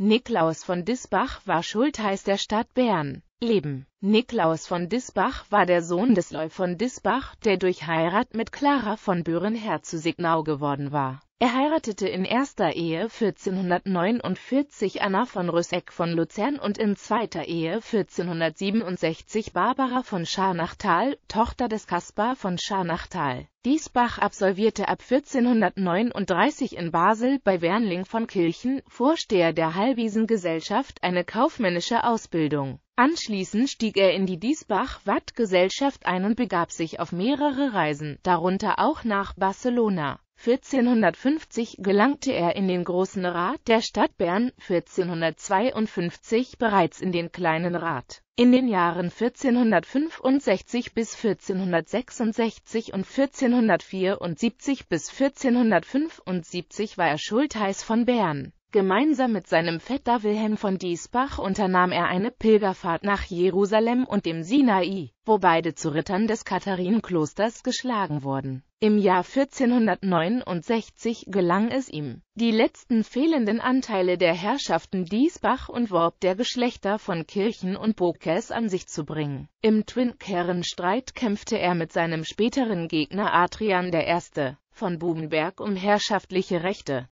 Niklaus von Disbach war Schultheiß der Stadt Bern. Leben Niklaus von Disbach war der Sohn des Leu von Disbach, der durch Heirat mit Clara von zu Signau geworden war er heiratete in erster Ehe 1449 Anna von Rüsseck von Luzern und in zweiter Ehe 1467 Barbara von Scharnachtal, Tochter des Kaspar von Scharnachtal. Diesbach absolvierte ab 1439 in Basel bei Wernling von Kirchen, Vorsteher der Hallwiesengesellschaft, eine kaufmännische Ausbildung. Anschließend stieg er in die Diesbach-Watt-Gesellschaft ein und begab sich auf mehrere Reisen, darunter auch nach Barcelona. 1450 gelangte er in den Großen Rat der Stadt Bern, 1452 bereits in den Kleinen Rat. In den Jahren 1465 bis 1466 und 1474 bis 1475 war er Schultheiß von Bern. Gemeinsam mit seinem Vetter Wilhelm von Diesbach unternahm er eine Pilgerfahrt nach Jerusalem und dem Sinai, wo beide zu Rittern des Katharinenklosters geschlagen wurden im Jahr 1469 gelang es ihm, die letzten fehlenden Anteile der Herrschaften Diesbach und Worb der Geschlechter von Kirchen und Bokes an sich zu bringen. Im Twin-Kern-Streit kämpfte er mit seinem späteren Gegner Adrian I. von Bubenberg um herrschaftliche Rechte.